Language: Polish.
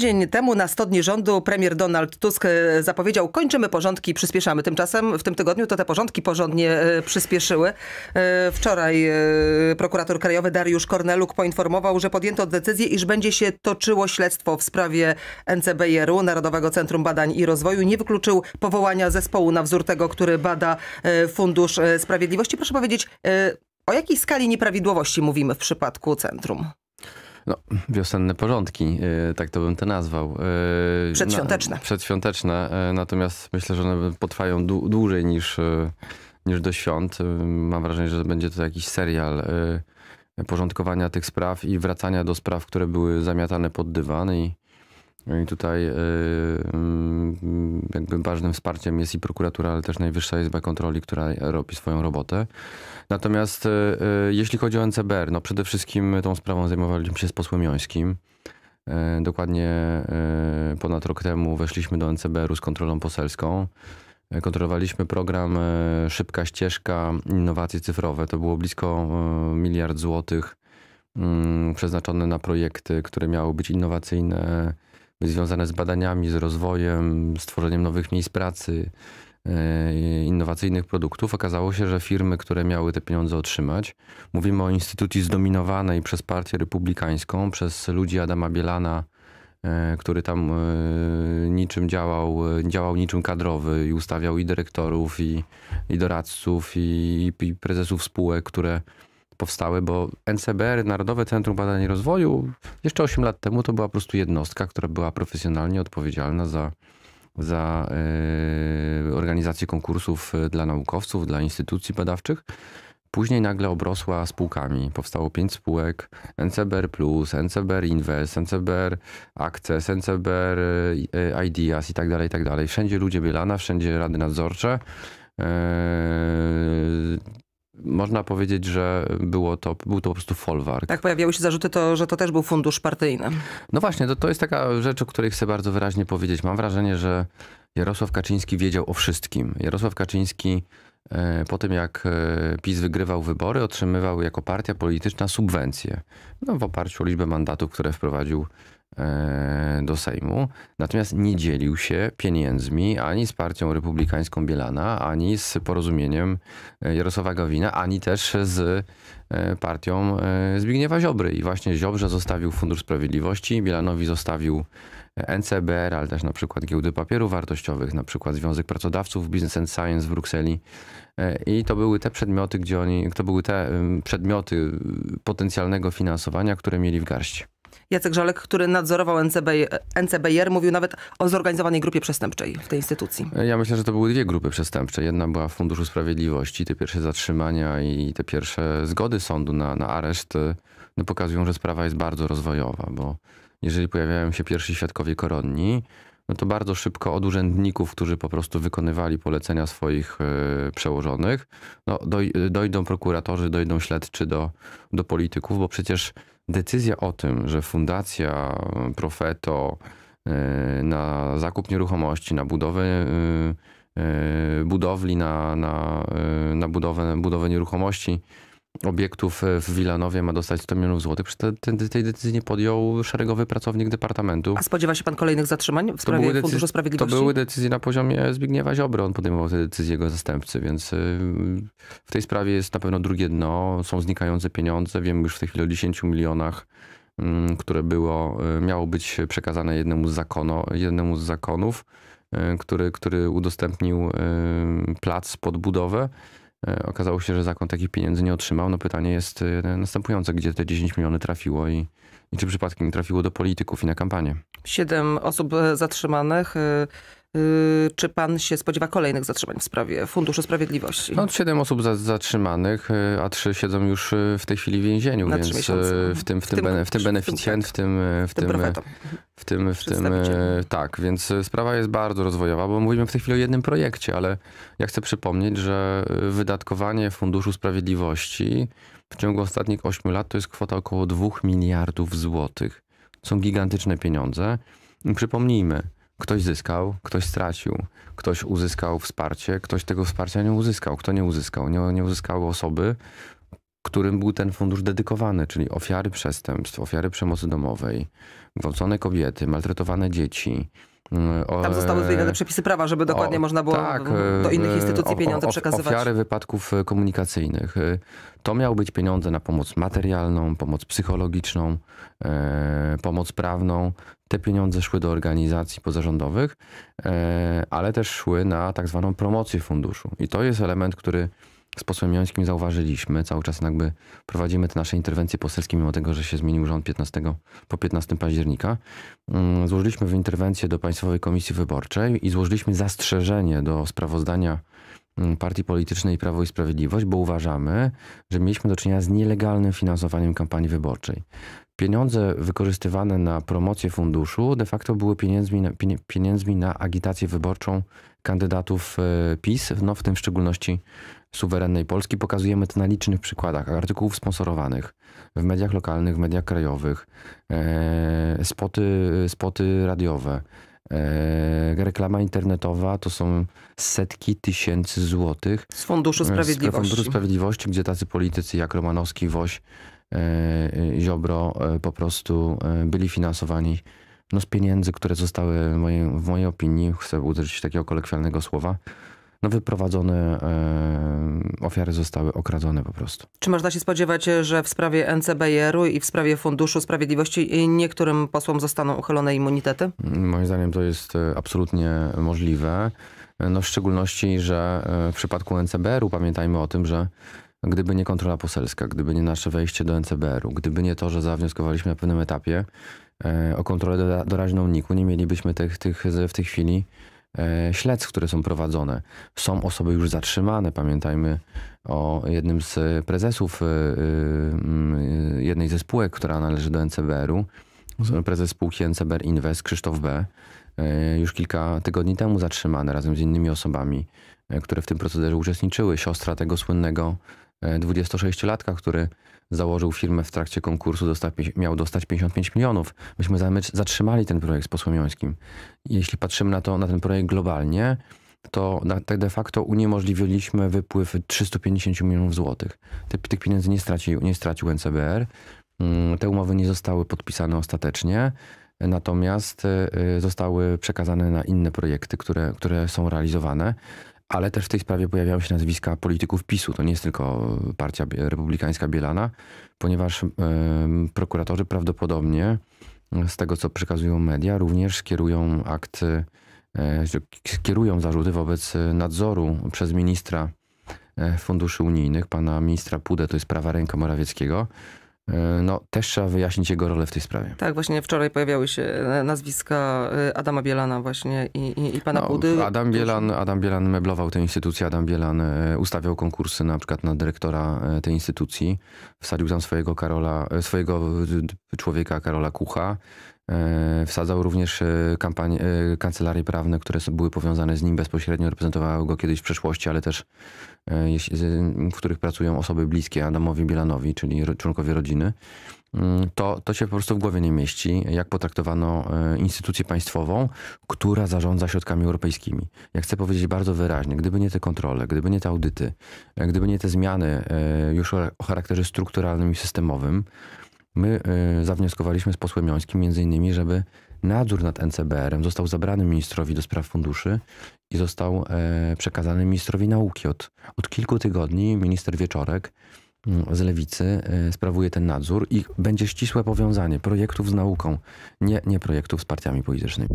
Dzień temu na 100 dni rządu premier Donald Tusk e, zapowiedział kończymy porządki, przyspieszamy. Tymczasem w tym tygodniu to te porządki porządnie e, przyspieszyły. E, wczoraj prokurator krajowy Dariusz Korneluk poinformował, że podjęto decyzję, iż będzie się toczyło śledztwo w sprawie NCBR-u, Narodowego Centrum Badań i Rozwoju. Nie wykluczył powołania zespołu na wzór tego, który bada Fundusz Sprawiedliwości. Proszę powiedzieć, o jakiej skali nieprawidłowości mówimy w przypadku centrum? No, wiosenne porządki, e, tak to bym to nazwał. Przedświąteczne. Na, przedświąteczne, e, natomiast myślę, że one potrwają dłużej niż, e, niż do świąt. Mam wrażenie, że będzie to jakiś serial porządkowania tych spraw i wracania do spraw, które były zamiatane pod dywan i no I tutaj e, mm, jakby ważnym wsparciem jest i prokuratura, ale też Najwyższa Izba Kontroli, która robi swoją robotę. Natomiast e, e, jeśli chodzi o NCBR, no przede wszystkim tą sprawą zajmowaliśmy się z posłem Jońskim. Dokładnie ponad rok temu weszliśmy do NCBR-u z kontrolą poselską. Kontrolowaliśmy program Szybka Ścieżka Innowacje Cyfrowe. To było blisko miliard złotych mm, przeznaczone na projekty, które miały być innowacyjne, związane z badaniami, z rozwojem, stworzeniem nowych miejsc pracy, e, innowacyjnych produktów, okazało się, że firmy, które miały te pieniądze otrzymać, mówimy o instytucji zdominowanej przez partię republikańską, przez ludzi Adama Bielana, e, który tam e, niczym działał, działał niczym kadrowy i ustawiał i dyrektorów, i, i doradców, i, i prezesów spółek, które powstały, bo NCBR, Narodowe Centrum Badań i Rozwoju, jeszcze 8 lat temu to była po prostu jednostka, która była profesjonalnie odpowiedzialna za, za yy, organizację konkursów e, dla naukowców, dla instytucji badawczych. Później nagle obrosła spółkami. Powstało pięć spółek: NCBR Plus, NCBR Invest, NCBR Access, NCBR e, Ideas i tak dalej, i tak dalej. Wszędzie ludzie Bielana, wszędzie rady nadzorcze. Można powiedzieć, że było to, był to po prostu folwark. Tak, pojawiały się zarzuty, to, że to też był fundusz partyjny. No właśnie, to, to jest taka rzecz, o której chcę bardzo wyraźnie powiedzieć. Mam wrażenie, że Jarosław Kaczyński wiedział o wszystkim. Jarosław Kaczyński e, po tym jak e, PiS wygrywał wybory, otrzymywał jako partia polityczna subwencje no, w oparciu o liczbę mandatów, które wprowadził E, do Sejmu, natomiast nie dzielił się pieniędzmi ani z partią republikańską Bielana, ani z porozumieniem e, Jarosława Gawina, ani też z e, partią Zbigniewa Ziobry. I właśnie Ziobrze zostawił Fundusz Sprawiedliwości, Bielanowi zostawił NCBR, ale też na przykład giełdy papierów wartościowych, na przykład Związek Pracodawców Business and Science w Brukseli. I to były te przedmioty, gdzie oni, to były te przedmioty potencjalnego finansowania, które mieli w garści. Jacek Żalek, który nadzorował NCB, NCBR, mówił nawet o zorganizowanej grupie przestępczej w tej instytucji. Ja myślę, że to były dwie grupy przestępcze. Jedna była w Funduszu Sprawiedliwości. Te pierwsze zatrzymania i te pierwsze zgody sądu na, na areszt e, no pokazują, że sprawa jest bardzo rozwojowa, bo jeżeli pojawiają się pierwsi świadkowie koronni, no to bardzo szybko od urzędników, którzy po prostu wykonywali polecenia swoich e, przełożonych, no doj, e, dojdą prokuratorzy, dojdą śledczy do, do polityków, bo przecież decyzja o tym, że fundacja Profeto e, na zakup nieruchomości, na budowę budowli, na, na, na budowę, budowę nieruchomości obiektów e, w Wilanowie ma dostać 100 milionów złotych. Przecież tej decyzji nie podjął szeregowy pracownik Departamentu. A spodziewa się pan kolejnych zatrzymań w sprawie Funduszu Sprawiedliwości? To były decyzje na poziomie Zbigniewa Ziobry. On podejmował te decyzje jego zastępcy, więc e, w tej sprawie jest na pewno drugie dno. Są znikające pieniądze. Wiem już w tej chwili o 10 milionach mm, które było, e, miało być przekazane jednemu z, zakono, jednemu z zakonów, który, który udostępnił plac pod budowę. E, okazało się, że zakon takich pieniędzy nie otrzymał. No pytanie jest e, następujące, gdzie te 10 miliony trafiło i, i czy przypadkiem trafiło do polityków i na kampanię. Siedem osób e, zatrzymanych, Y, czy pan się spodziewa kolejnych zatrzymań w sprawie Funduszu Sprawiedliwości? No, siedem osób zatrzymanych, y, a trzy siedzą już y, w tej chwili w więzieniu, Na więc w tym, w, tym, w tym beneficjent, w tym, w tym, w tym, w tym, tak, więc sprawa jest bardzo rozwojowa, bo mówimy w tej chwili o jednym projekcie, ale ja chcę przypomnieć, że wydatkowanie Funduszu Sprawiedliwości w ciągu ostatnich 8 lat to jest kwota około 2 miliardów złotych. Są gigantyczne pieniądze. Przypomnijmy, Ktoś zyskał, ktoś stracił, ktoś uzyskał wsparcie, ktoś tego wsparcia nie uzyskał. Kto nie uzyskał? Nie, nie uzyskały osoby, którym był ten fundusz dedykowany, czyli ofiary przestępstw, ofiary przemocy domowej, gwałcone kobiety, maltretowane dzieci, Mm, Tam zostały e, wydane przepisy prawa, żeby dokładnie o, można było tak, do innych instytucji o, pieniądze przekazywać. Ofiary wypadków e, komunikacyjnych. E, to miał być pieniądze na pomoc materialną, pomoc psychologiczną, pomoc prawną. Te pieniądze szły do organizacji pozarządowych, ale też szły na tak zwaną promocję funduszu. I to jest element, który z posłem Jońskim zauważyliśmy. Cały czas jakby prowadzimy te nasze interwencje poselskie, mimo tego, że się zmienił rząd 15, po 15 października. Mm, złożyliśmy w interwencję do Państwowej Komisji Wyborczej i złożyliśmy zastrzeżenie do sprawozdania mm, partii politycznej Prawo i Sprawiedliwość, bo uważamy, że mieliśmy do czynienia z nielegalnym finansowaniem kampanii wyborczej. Pieniądze wykorzystywane na promocję funduszu de facto były pieniędzmi na, pieniędzmi na agitację wyborczą kandydatów e, PiS, no w tym w szczególności suwerennej Polski. Pokazujemy to na licznych przykładach artykułów sponsorowanych w mediach lokalnych, w mediach krajowych, e, spoty, spoty radiowe, e, reklama internetowa to są setki tysięcy złotych. Z Funduszu Sprawiedliwości. Z Funduszu Sprawiedliwości, gdzie tacy politycy jak Romanowski, Woś, Ziobro po prostu byli finansowani no z pieniędzy, które zostały w mojej, w mojej opinii, chcę użyć takiego kolekwialnego słowa, no wyprowadzone e, ofiary zostały okradzone po prostu. Czy można się spodziewać, że w sprawie NCBR-u i w sprawie Funduszu Sprawiedliwości niektórym posłom zostaną uchylone immunitety? Moim zdaniem to jest e, absolutnie możliwe. E, no w szczególności, że e, w przypadku NCBR-u pamiętajmy o tym, że Gdyby nie kontrola poselska, gdyby nie nasze wejście do NCBR-u, gdyby nie to, że zawnioskowaliśmy na pewnym etapie e, o kontrolę doraźną NIK-u, nie mielibyśmy tych, tych, w tej chwili e, śledztw, które są prowadzone. Są osoby już zatrzymane. Pamiętajmy o jednym z prezesów e, jednej ze spółek, która należy do NCBR-u. Prezes spółki NCBR Invest, Krzysztof B., już kilka tygodni temu zatrzymany razem z innymi osobami, które w tym procederze uczestniczyły. Siostra tego słynnego 26-latka, który założył firmę w trakcie konkursu, miał dostać 55 milionów. Myśmy zatrzymali ten projekt z posłem Jońskim. Jeśli patrzymy na, to, na ten projekt globalnie, to tak de facto uniemożliwiliśmy wypływ 350 milionów złotych. Tych, tych pieniędzy nie stracił, nie stracił NCBR. Mm, te umowy nie zostały podpisane ostatecznie, natomiast y, zostały przekazane na inne projekty, które, które są realizowane ale też w tej sprawie pojawiają się nazwiska polityków PiSu. To nie jest tylko Partia Republikańska Bielana, ponieważ prokuratorzy prawdopodobnie, z tego co przekazują media, również skierują akty, skierują e, zarzuty wobec nadzoru przez ministra e, funduszy unijnych, pana ministra Pudę, to jest prawa ręka Morawieckiego, E, no, też trzeba wyjaśnić jego rolę w tej sprawie. Tak, właśnie wczoraj pojawiały się e, nazwiska e, Adama Bielana właśnie i, i, i pana no, Budy. Adam Bielan, Adam Bielan meblował tę instytucję, Adam Bielan ustawiał konkursy na przykład na dyrektora tej instytucji. Wsadził tam swojego Karola, swojego człowieka Karola Kucha. E, wsadzał również e, kampanie, e, kancelarie prawne, które były powiązane z nim bezpośrednio, reprezentowały go kiedyś w przeszłości, ale też w których pracują osoby bliskie Adamowi Bielanowi, czyli członkowie rodziny. Mm, to, to się po prostu w głowie nie mieści, jak potraktowano instytucję państwową, która zarządza środkami europejskimi. Ja chcę powiedzieć bardzo wyraźnie, gdyby nie te kontrole, gdyby nie te audyty, gdyby nie te zmiany już o charakterze strukturalnym i systemowym, My y, zawnioskowaliśmy z posłem Jońskim między innymi, żeby nadzór nad NCBR-em został zabrany ministrowi do spraw funduszy i został e, przekazany ministrowi nauki. Od, od kilku tygodni minister Wieczorek mm, z lewicy e, sprawuje ten nadzór i będzie ścisłe powiązanie projektów z nauką, nie, nie projektów z partiami politycznymi.